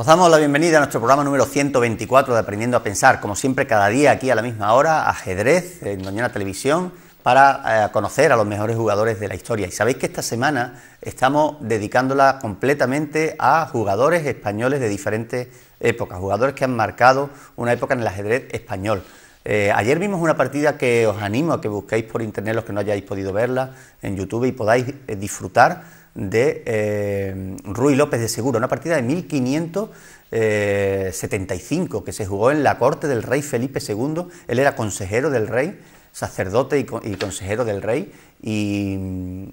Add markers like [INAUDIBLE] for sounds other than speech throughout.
Os damos la bienvenida a nuestro programa número 124 de Aprendiendo a Pensar, como siempre cada día aquí a la misma hora, ajedrez en Doñana Televisión, para eh, conocer a los mejores jugadores de la historia. Y sabéis que esta semana estamos dedicándola completamente a jugadores españoles de diferentes épocas, jugadores que han marcado una época en el ajedrez español. Eh, ayer vimos una partida que os animo a que busquéis por internet los que no hayáis podido verla en YouTube y podáis eh, disfrutar de eh, Ruy López de Seguro, una partida de 1575 eh, que se jugó en la corte del rey Felipe II. Él era consejero del rey, sacerdote y, consejero del rey, y,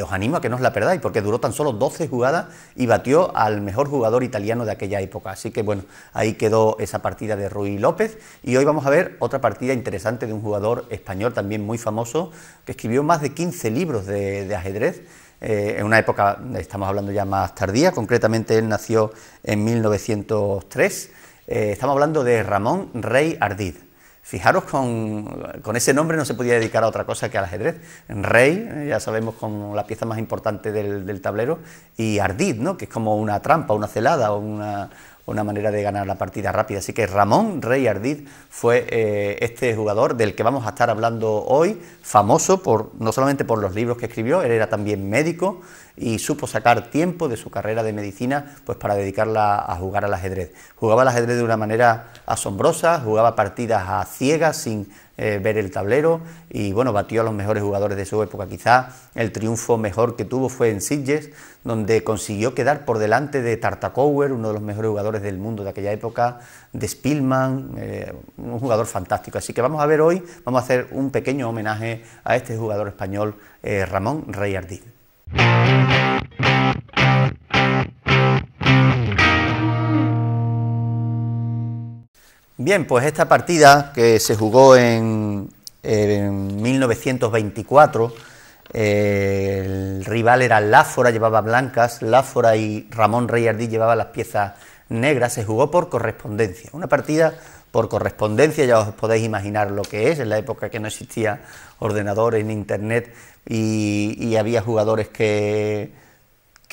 os animo a que no os la perdáis, porque duró tan solo 12 jugadas y batió al mejor jugador italiano de aquella época. Así que bueno, ahí quedó esa partida de Rui López. Y hoy vamos a ver otra partida interesante de un jugador español también muy famoso, que escribió más de 15 libros de ajedrez eh, en una época, estamos hablando ya más tardía, concretamente él nació en 1903, eh, estamos hablando de Ramón Rey Ardid. Fijaros, con, ese nombre no se podía dedicar a otra cosa que al ajedrez. Rey, eh, ya sabemos, con la pieza más importante del, del tablero, y Ardid, ¿no? que es como una trampa, una celada o una, una manera de ganar la partida rápida. Así que Ramón Rey Ardid fue eh, este jugador del que vamos a estar hablando hoy, famoso por, no solamente por los libros que escribió, él era también médico y supo sacar tiempo de su carrera de medicina pues para dedicarla a jugar al ajedrez. Jugaba al ajedrez de una manera asombrosa, jugaba partidas a ciegas sin eh, ver el tablero y bueno, batió a los mejores jugadores de su época. Quizá el triunfo mejor que tuvo fue en Sitges, donde consiguió quedar por delante de Tartakower, uno de los mejores jugadores del mundo de aquella época, de Spielman, eh, un jugador fantástico. Así que vamos a ver hoy, vamos a hacer un pequeño homenaje a este jugador español, eh, Ramón reyardín Bien, pues esta partida que se jugó en, 1924, eh, el rival era Láfora, llevaba blancas, Láfora y Ramón Reyardí llevaban llevaba las piezas negras, se jugó por correspondencia, una partida por correspondencia, ya os podéis imaginar lo que es, en la época que no existía ordenadores ni internet y, había jugadores que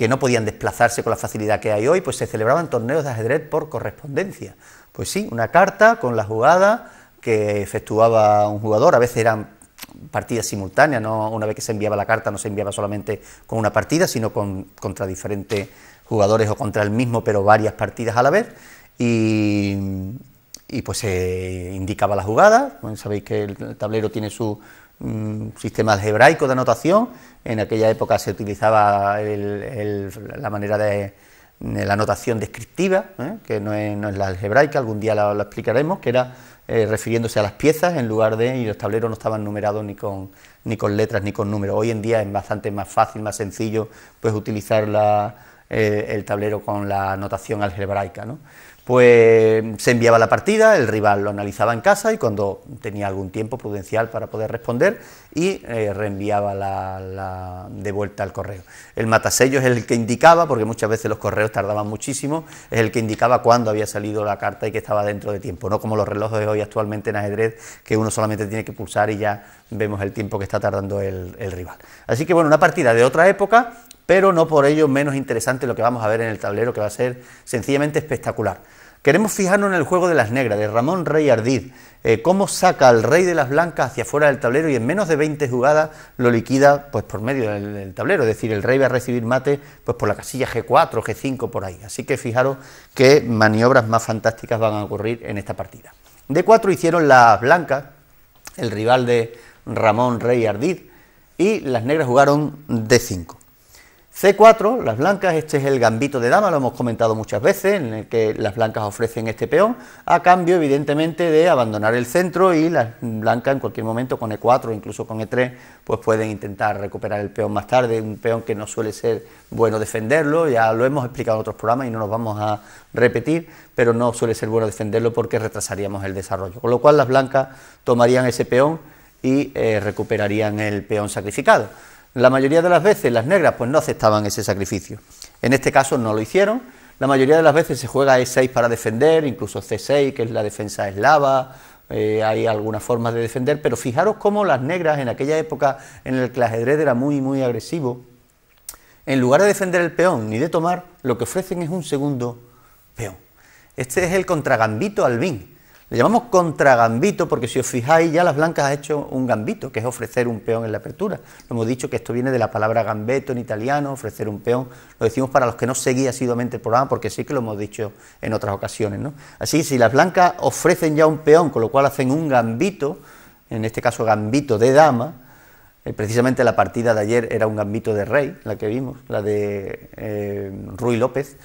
no podían desplazarse con la facilidad que hay hoy, pues se celebraban torneos de ajedrez por correspondencia. Pues sí, una carta con la jugada que efectuaba un jugador, a veces eran partidas simultáneas, no una vez que se enviaba la carta no se enviaba solamente con una partida, sino con, contra diferentes jugadores o contra el mismo, pero varias partidas a la vez. Y, pues se indicaba la jugada, sabéis que el tablero tiene su mm, sistema algebraico de anotación, en aquella época se utilizaba la manera de eh, la notación descriptiva, ¿eh? que no es, la algebraica, algún día la, explicaremos, que era eh, refiriéndose a las piezas en lugar de, y los tableros no estaban numerados ni con, con letras ni con números. Hoy en día es bastante más fácil, más sencillo, pues utilizar la, el tablero con la notación algebraica pues se enviaba la partida, el rival lo analizaba en casa y cuando tenía algún tiempo prudencial para poder responder y eh, reenviaba la, de vuelta al correo. El matasello es el que indicaba, porque muchas veces los correos tardaban muchísimo, es el que indicaba cuándo había salido la carta y que estaba dentro de tiempo, no como los relojes de hoy actualmente en ajedrez, que uno solamente tiene que pulsar y ya vemos el tiempo que está tardando el rival. Así que bueno, una partida de otra época, pero no por ello menos interesante lo que vamos a ver en el tablero, que va a ser sencillamente espectacular. Queremos fijarnos en el juego de las negras, de Ramón Rey Ardid, eh, cómo saca al rey de las blancas hacia fuera del tablero y en menos de 20 jugadas lo liquida pues, por medio del, tablero, es decir, el rey va a recibir mate pues, por la casilla G4, G5, por ahí. Así que fijaros qué maniobras más fantásticas van a ocurrir en esta partida. D4 hicieron las blancas, el rival de Ramón Rey Ardid, y las negras jugaron D5. C4, las blancas, este es el gambito de dama, lo hemos comentado muchas veces, en el que las blancas ofrecen este peón, a cambio evidentemente de abandonar el centro y las blancas en cualquier momento con E4 incluso con E3, pues pueden intentar recuperar el peón más tarde, un peón que no suele ser bueno defenderlo, ya lo hemos explicado en otros programas y no nos vamos a repetir, pero no suele ser bueno defenderlo porque retrasaríamos el desarrollo, con lo cual las blancas tomarían ese peón y eh, recuperarían el peón sacrificado. La mayoría de las veces las negras pues no aceptaban ese sacrificio. En este caso no lo hicieron. La mayoría de las veces se juega E6 para defender, incluso C6, que es la defensa eslava, eh, hay algunas formas de defender, pero fijaros cómo las negras en aquella época en la que el ajedrez era muy, muy agresivo, en lugar de defender el peón ni de tomar, lo que ofrecen es un segundo peón. Este es el contragambito albín. Le llamamos gambito porque si os fijáis ya las blancas ha hecho un gambito, que es ofrecer un peón en la apertura. Lo Hemos dicho que esto viene de la palabra gambeto en italiano, ofrecer un peón. Lo decimos para los que no seguían asiduamente el programa porque sí que lo hemos dicho en otras ocasiones. ¿no? Así, si las blancas ofrecen ya un peón, con lo cual hacen un gambito, en este caso gambito de dama, eh, precisamente la partida de ayer era un gambito de rey, la que vimos, la de eh, Ruy López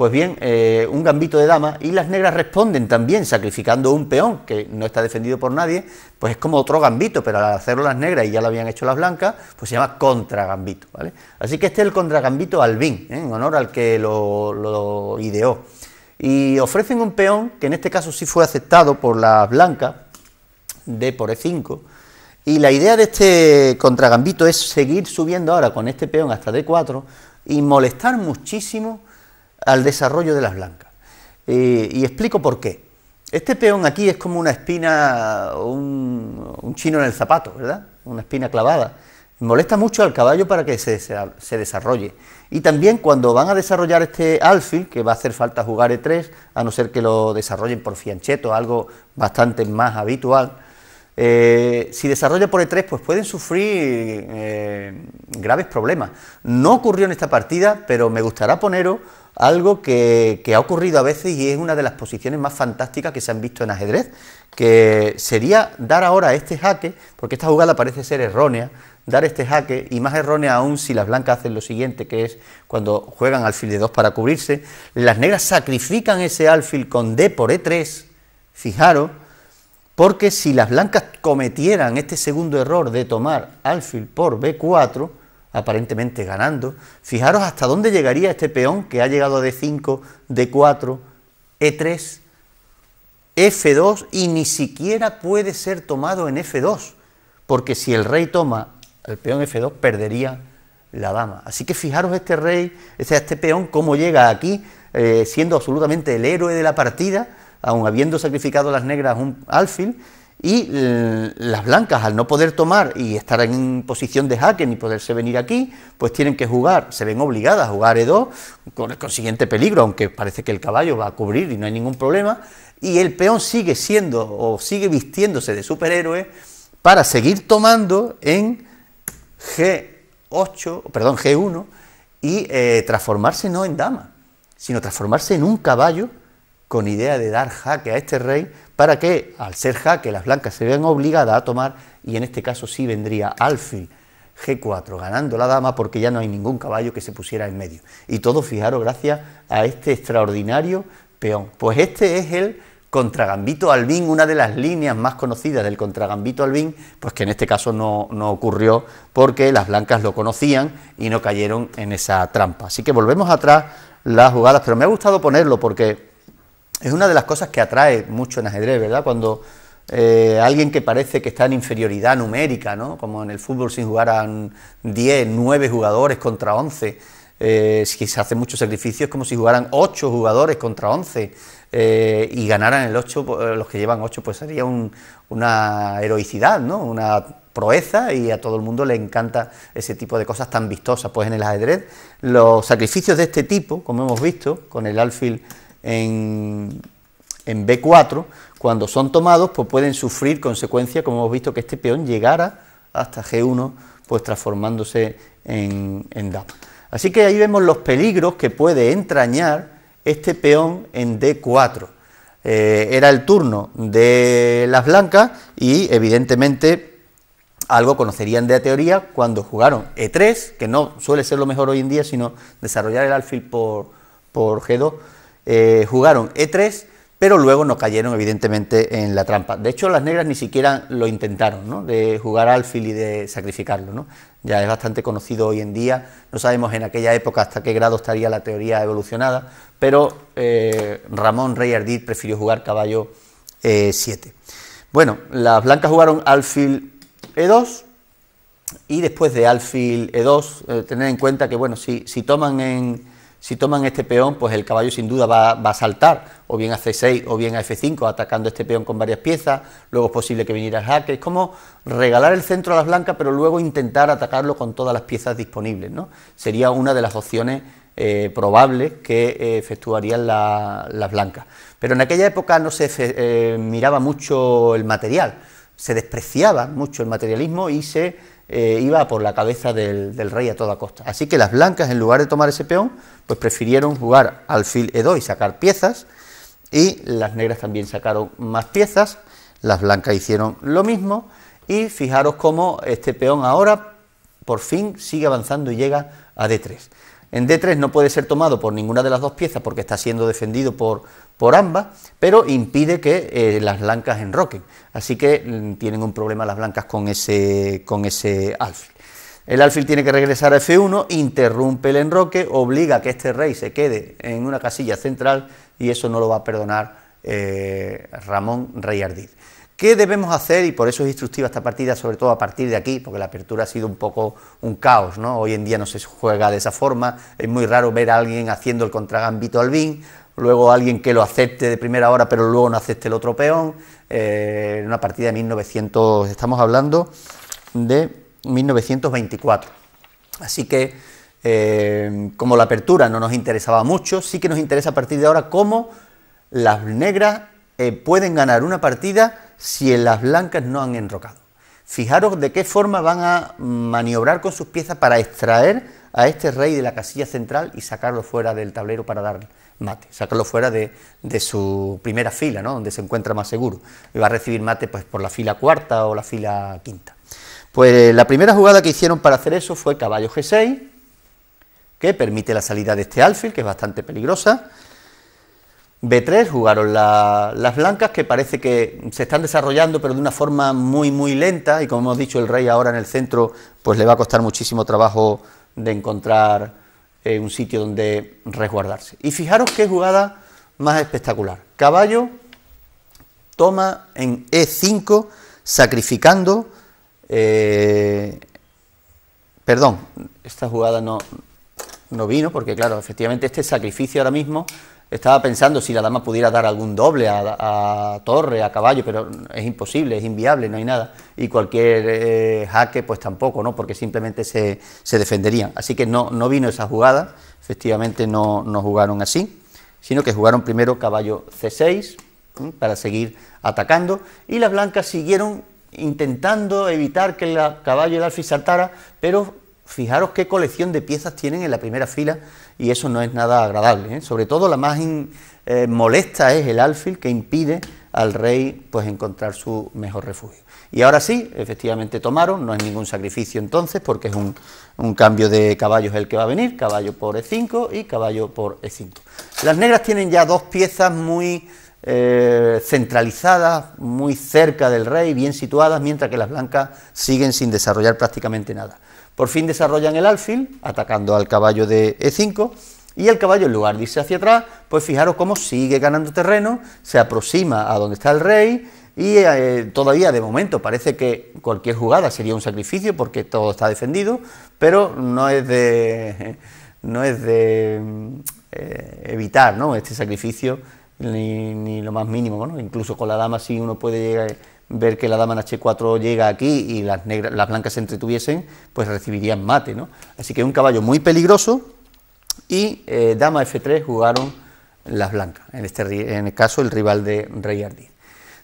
pues bien, eh, un gambito de dama y las negras responden también sacrificando un peón que no está defendido por nadie, pues es como otro gambito, pero al hacerlo las negras y ya lo habían hecho las blancas, pues se llama contragambito, ¿vale? Así que este es el contragambito Albín, ¿eh? en honor al que lo, ideó. Y ofrecen un peón, que en este caso sí fue aceptado por las blancas, ...D por E5, y la idea de este contragambito es seguir subiendo ahora con este peón hasta D4 y molestar muchísimo al desarrollo de las blancas. Eh, y explico por qué. Este peón aquí es como una espina, un, chino en el zapato, ¿verdad? Una espina clavada. Molesta mucho al caballo para que se, desarrolle. Y también cuando van a desarrollar este alfil, que va a hacer falta jugar E3, a no ser que lo desarrollen por fiancheto, algo bastante más habitual, eh, si desarrolla por E3, pues pueden sufrir eh, graves problemas. No ocurrió en esta partida, pero me gustará poneros algo que, ha ocurrido a veces y es una de las posiciones más fantásticas que se han visto en ajedrez, que sería dar ahora este jaque, porque esta jugada parece ser errónea, dar este jaque y más errónea aún si las blancas hacen lo siguiente, que es cuando juegan alfil de 2 para cubrirse, las negras sacrifican ese alfil con D por E3, fijaros, porque si las blancas cometieran este segundo error de tomar alfil por B4, aparentemente ganando. Fijaros hasta dónde llegaría este peón que ha llegado a D5, D4, E3, F2 y ni siquiera puede ser tomado en F2, porque si el rey toma el peón F2 perdería la dama. Así que fijaros este rey, este, peón, cómo llega aquí, eh, siendo absolutamente el héroe de la partida, aun habiendo sacrificado las negras un alfil, y eh, las blancas, al no poder tomar y estar en posición de jaque ni poderse venir aquí, pues tienen que jugar, se ven obligadas a jugar E2 con el consiguiente peligro, aunque parece que el caballo va a cubrir y no hay ningún problema. Y el peón sigue siendo o sigue vistiéndose de superhéroe para seguir tomando en G8, perdón, G1 y eh, transformarse no en dama, sino transformarse en un caballo con idea de dar jaque a este rey para que, al ser jaque, las blancas se vean obligadas a tomar y en este caso sí vendría alfil G4, ganando la dama porque ya no hay ningún caballo que se pusiera en medio. Y todo, fijaros, gracias a este extraordinario peón. Pues este es el contragambito albín, una de las líneas más conocidas del contragambito albín, pues que en este caso no, no ocurrió porque las blancas lo conocían y no cayeron en esa trampa. Así que volvemos atrás las jugadas, pero me ha gustado ponerlo porque es una de las cosas que atrae mucho en ajedrez, ¿verdad? Cuando eh, alguien que parece que está en inferioridad numérica, ¿no? Como en el fútbol sin jugar a 10, 9 jugadores contra 11. Eh, si se hacen muchos sacrificios, como si jugaran 8 jugadores contra 11 eh, y ganaran el 8, pues, los que llevan 8, pues sería una heroicidad, ¿no? una proeza y a todo el mundo le encanta ese tipo de cosas tan vistosas. Pues en el ajedrez, los sacrificios de este tipo, como hemos visto, con el alfil en, B4, cuando son tomados, pues pueden sufrir consecuencias, como hemos visto que este peón llegara hasta G1, pues transformándose en, en dama. Así que ahí vemos los peligros que puede entrañar este peón en D4. Eh, era el turno de las blancas y evidentemente algo conocerían de la teoría cuando jugaron E3, que no suele ser lo mejor hoy en día, sino desarrollar el alfil por G2. Eh, jugaron E3, pero luego no cayeron evidentemente en la trampa. De hecho, las negras ni siquiera lo intentaron, ¿no? de jugar alfil y de sacrificarlo. Ya es bastante conocido hoy en día, no sabemos en aquella época hasta qué grado estaría la teoría evolucionada, pero eh, Ramón Rey prefirió jugar caballo 7. Eh, bueno, las blancas jugaron alfil E2 y después de alfil E2, tener en cuenta que, bueno, si, si toman en si toman este peón, pues el caballo sin duda va, a saltar, o bien a C6 o bien a F5, atacando este peón con varias piezas, luego es posible que viniera el jaque, es como regalar el centro a las blancas, pero luego intentar atacarlo con todas las piezas disponibles, Sería una de las opciones eh, probables que eh, efectuarían las blancas. Pero en aquella época no se eh, miraba mucho el material, se despreciaba mucho el materialismo y se eh, iba por la cabeza del, rey a toda costa. Así que las blancas, en lugar de tomar ese peón, pues prefirieron jugar al fil E2 y sacar piezas, y las negras también sacaron más piezas, las blancas hicieron lo mismo, y fijaros cómo este peón ahora por fin sigue avanzando y llega a D3. En D3 no puede ser tomado por ninguna de las dos piezas porque está siendo defendido por, ambas, pero impide que eh, las blancas enroquen. Así que mm, tienen un problema las blancas con ese, con ese alfil. El alfil tiene que regresar a F1, interrumpe el enroque, obliga a que este rey se quede en una casilla central y eso no lo va a perdonar eh, Ramón Rey ¿Qué debemos hacer? Y por eso es instructiva esta partida, sobre todo a partir de aquí, porque la apertura ha sido un poco un caos, ¿no? Hoy en día no se juega de esa forma, es muy raro ver a alguien haciendo el contragambito al BIN, luego alguien que lo acepte de primera hora, pero luego no acepte el otro peón. Eh, ...en una partida de 1900, estamos hablando de 1924. Así que, eh, como la apertura no nos interesaba mucho, sí que nos interesa a partir de ahora cómo las negras eh, pueden ganar una partida si en las blancas no han enrocado. Fijaros de qué forma van a maniobrar con sus piezas para extraer a este rey de la casilla central y sacarlo fuera del tablero para dar mate, sacarlo fuera de, de su primera fila, ¿no? donde se encuentra más seguro. Y va a recibir mate pues, por la fila cuarta o la fila quinta. Pues la primera jugada que hicieron para hacer eso fue caballo G6, que permite la salida de este alfil, que es bastante peligrosa, B3, jugaron las blancas, que parece que se están desarrollando, pero de una forma muy, muy lenta. Y como hemos dicho, el rey ahora en el centro, pues le va a costar muchísimo trabajo de encontrar eh, un sitio donde resguardarse. Y fijaros qué jugada más espectacular. Caballo toma en E5, sacrificando. Eh, perdón, esta jugada no, no vino, porque claro, efectivamente este sacrificio ahora mismo estaba pensando si la dama pudiera dar algún doble a, torre, a caballo, pero es imposible, es inviable, no hay nada. Y cualquier eh, jaque, pues tampoco, ¿no? Porque simplemente se, se defenderían. Así que no, no, vino esa jugada, efectivamente no, no jugaron así, sino que jugaron primero caballo C6 para seguir atacando. Y las blancas siguieron intentando evitar que el caballo de alfil saltara, pero Fijaros qué colección de piezas tienen en la primera fila y eso no es nada agradable. ¿eh? Sobre todo la más eh, molesta es el alfil que impide al rey pues encontrar su mejor refugio. Y ahora sí, efectivamente tomaron, no es ningún sacrificio entonces porque es un, cambio de caballos el que va a venir, caballo por E5 y caballo por E5. Las negras tienen ya dos piezas muy eh, centralizadas, muy cerca del rey, bien situadas, mientras que las blancas siguen sin desarrollar prácticamente nada. Por fin desarrollan el alfil, atacando al caballo de E5, y el caballo en lugar de irse hacia atrás, pues fijaros cómo sigue ganando terreno, se aproxima a donde está el rey, y eh, todavía de momento parece que cualquier jugada sería un sacrificio porque todo está defendido, pero no es de, [LAUGHS] no es de mm, eh, evitar ¿no? este sacrificio ni, lo más mínimo. Incluso con la dama si uno puede llegar, ver que la dama en h4 llega aquí y las, negras, las blancas se entretuviesen, pues recibirían mate, Así que un caballo muy peligroso y eh, dama f3 jugaron las blancas, en este en el caso el rival de rey ardiz.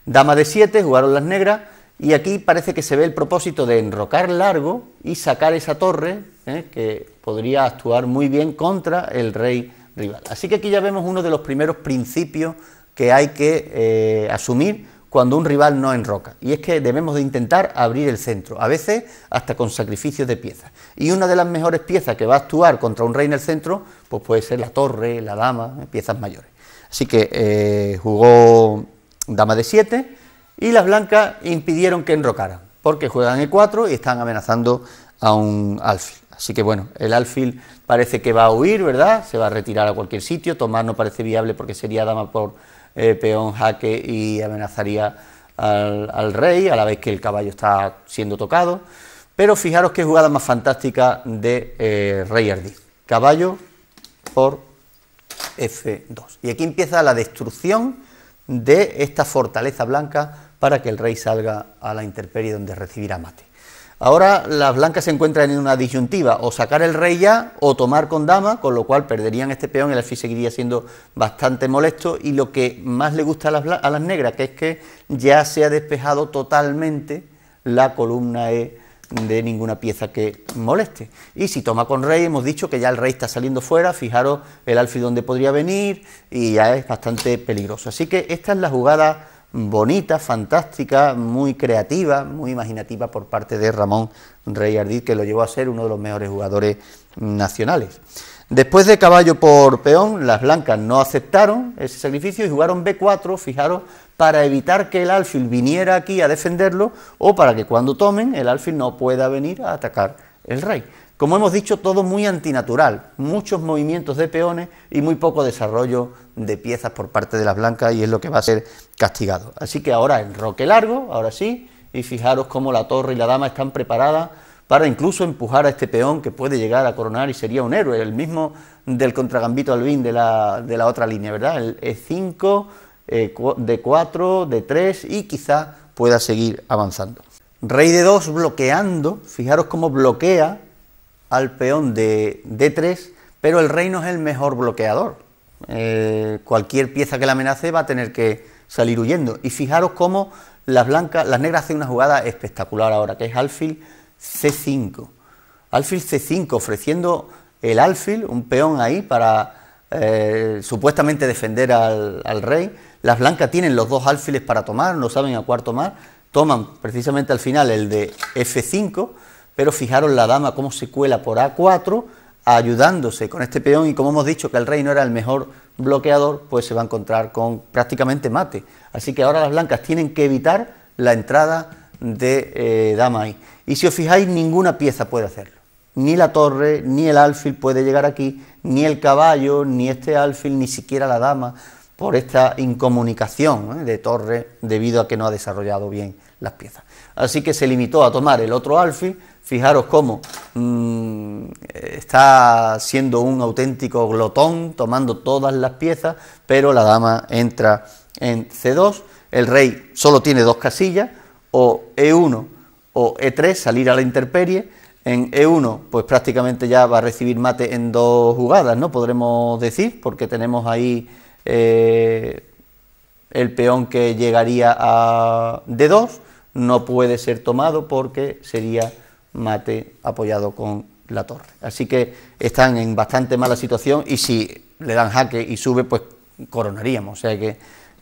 Dama d7 jugaron las negras y aquí parece que se ve el propósito de enrocar largo y sacar esa torre ¿eh? que podría actuar muy bien contra el rey rival. Así que aquí ya vemos uno de los primeros principios que hay que eh, asumir cuando un rival no enroca. Y es que debemos de intentar abrir el centro, a veces hasta con sacrificios de piezas. Y una de las mejores piezas que va a actuar contra un rey en el centro, pues puede ser la torre, la dama, eh, piezas mayores. Así que eh, jugó dama de 7 y las blancas impidieron que enrocaran, porque juegan E4 y están amenazando a un alfil. Así que bueno, el alfil parece que va a huir, ¿verdad? Se va a retirar a cualquier sitio, tomar no parece viable porque sería dama por eh, peón, jaque y amenazaría al, rey, a la vez que el caballo está siendo tocado. Pero fijaros qué jugada más fantástica de eh, rey ardí. Caballo por F2. Y aquí empieza la destrucción de esta fortaleza blanca para que el rey salga a la intemperie donde recibirá mate. Ahora las blancas se encuentran en una disyuntiva, o sacar el rey ya o tomar con dama, con lo cual perderían este peón, y el alfil seguiría siendo bastante molesto y lo que más le gusta a las, negras, que es que ya se ha despejado totalmente la columna E de ninguna pieza que moleste. Y si toma con rey, hemos dicho que ya el rey está saliendo fuera, fijaros el alfil donde podría venir y ya es bastante peligroso. Así que esta es la jugada bonita, fantástica, muy creativa, muy imaginativa por parte de Ramón Rey que lo llevó a ser uno de los mejores jugadores nacionales. Después de caballo por peón, las blancas no aceptaron ese sacrificio y jugaron B4, fijaros, para evitar que el alfil viniera aquí a defenderlo o para que cuando tomen el alfil no pueda venir a atacar el rey. Como hemos dicho, todo muy antinatural, muchos movimientos de peones y muy poco desarrollo de piezas por parte de las blancas y es lo que va a ser castigado. Así que ahora en roque largo, ahora sí, y fijaros cómo la torre y la dama están preparadas para incluso empujar a este peón que puede llegar a coronar y sería un héroe, el mismo del contragambito albín de la, de la otra línea, ¿verdad? El E5, d 4, d 3 y quizá pueda seguir avanzando. Rey de 2 bloqueando, fijaros cómo bloquea al peón de D3, pero el rey no es el mejor bloqueador. Eh, cualquier pieza que la amenace va a tener que salir huyendo. Y fijaros cómo las blancas, las negras hacen una jugada espectacular ahora, que es alfil C5. Alfil C5, ofreciendo el alfil, un peón ahí para eh, supuestamente defender al, al, rey. Las blancas tienen los dos alfiles para tomar, no saben a cuál tomar. Toman precisamente al final el de F5 pero fijaron la dama cómo se cuela por A4 ayudándose con este peón y como hemos dicho que el rey no era el mejor bloqueador, pues se va a encontrar con prácticamente mate. Así que ahora las blancas tienen que evitar la entrada de eh, dama ahí. Y si os fijáis, ninguna pieza puede hacerlo. Ni la torre, ni el alfil puede llegar aquí, ni el caballo, ni este alfil, ni siquiera la dama, por esta incomunicación ¿eh? de torre debido a que no ha desarrollado bien las piezas. Así que se limitó a tomar el otro alfil, Fijaros cómo mm, está siendo un auténtico glotón, tomando todas las piezas, pero la dama entra en C2, el rey solo tiene dos casillas, o E1 o E3, salir a la interperie, en E1, pues prácticamente ya va a recibir mate en dos jugadas, ¿no? Podremos decir, porque tenemos ahí eh, el peón que llegaría a D2, no puede ser tomado porque sería Mate apoyado con la torre. Así que están en bastante mala situación y si le dan jaque y sube, pues coronaríamos, o sea que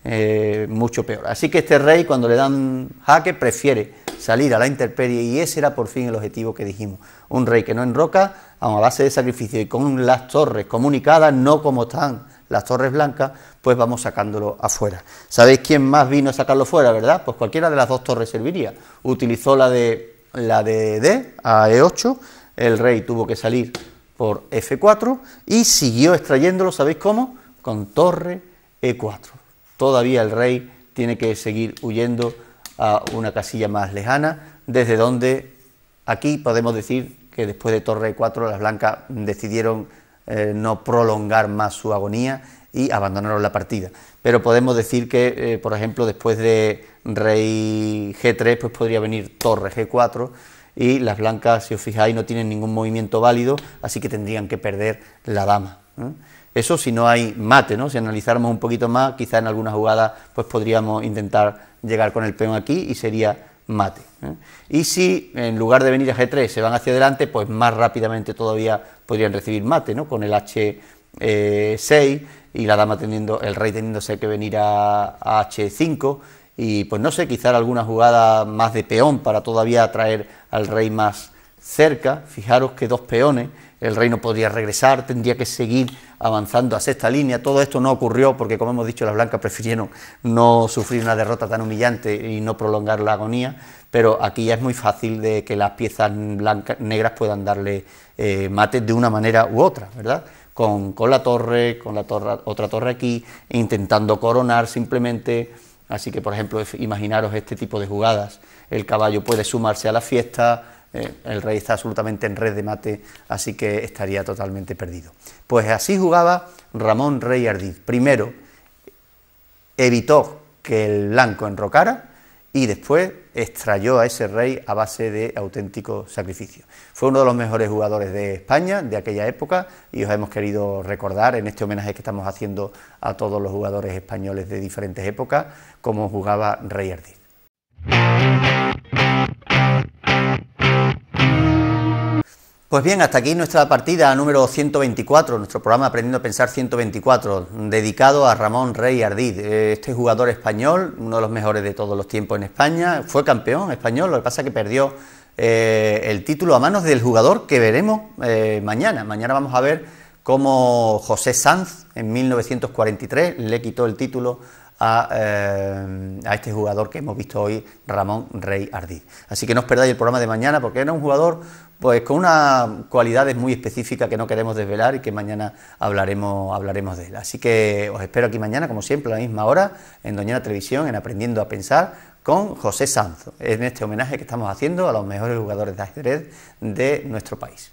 eh, mucho peor. Así que este rey, cuando le dan jaque, prefiere salir a la intemperie y ese era por fin el objetivo que dijimos. Un rey que no enroca, a base de sacrificio y con las torres comunicadas, no como están las torres blancas, pues vamos sacándolo afuera. ¿Sabéis quién más vino a sacarlo fuera, verdad? Pues cualquiera de las dos torres serviría. Utilizó la de la de D a E8, el rey tuvo que salir por F4 y siguió extrayéndolo, ¿sabéis cómo? Con torre E4. Todavía el rey tiene que seguir huyendo a una casilla más lejana, desde donde aquí podemos decir que después de torre E4 las blancas decidieron eh, no prolongar más su agonía y abandonaron la partida. Pero podemos decir que, eh, por ejemplo, después de rey G3, pues podría venir torre G4 y las blancas, si os fijáis, no tienen ningún movimiento válido, así que tendrían que perder la dama. ¿eh? Eso si no hay mate, ¿no? Si analizáramos un poquito más, quizá en alguna jugada pues podríamos intentar llegar con el peón aquí y sería mate. ¿eh? Y si en lugar de venir a G3 se van hacia adelante, pues más rápidamente todavía podrían recibir mate, ¿no? Con el H6, y la dama teniendo, el rey teniéndose que venir a, H5 y pues no sé, quizá alguna jugada más de peón para todavía atraer al rey más cerca. Fijaros que dos peones, el rey no podría regresar, tendría que seguir avanzando a sexta línea. Todo esto no ocurrió porque, como hemos dicho, las blancas prefirieron no sufrir una derrota tan humillante y no prolongar la agonía, pero aquí ya es muy fácil de que las piezas blancas, negras puedan darle eh, mate de una manera u otra, ¿verdad? con, la torre, con la torre, otra torre aquí, intentando coronar simplemente. Así que, por ejemplo, imaginaros este tipo de jugadas. El caballo puede sumarse a la fiesta, eh, el rey está absolutamente en red de mate, así que estaría totalmente perdido. Pues así jugaba Ramón Rey Ardiz. Primero, evitó que el blanco enrocara y después extrayó a ese rey a base de auténtico sacrificio. Fue uno de los mejores jugadores de España de aquella época y os hemos querido recordar en este homenaje que estamos haciendo a todos los jugadores españoles de diferentes épocas cómo jugaba Rey Ardiz. Pues bien, hasta aquí nuestra partida número 124, nuestro programa Aprendiendo a Pensar 124, dedicado a Ramón Rey Ardid, este jugador español, uno de los mejores de todos los tiempos en España, fue campeón español, lo que pasa es que perdió eh, el título a manos del jugador que veremos eh, mañana. Mañana vamos a ver cómo José Sanz en 1943 le quitó el título a, eh, a, este jugador que hemos visto hoy, Ramón Rey Ardiz. Así que no os perdáis el programa de mañana porque era un jugador pues con unas cualidades muy específicas que no queremos desvelar y que mañana hablaremos, hablaremos de él. Así que os espero aquí mañana, como siempre, a la misma hora, en Doñana Televisión, en Aprendiendo a Pensar, con José Sanzo, en este homenaje que estamos haciendo a los mejores jugadores de ajedrez de nuestro país.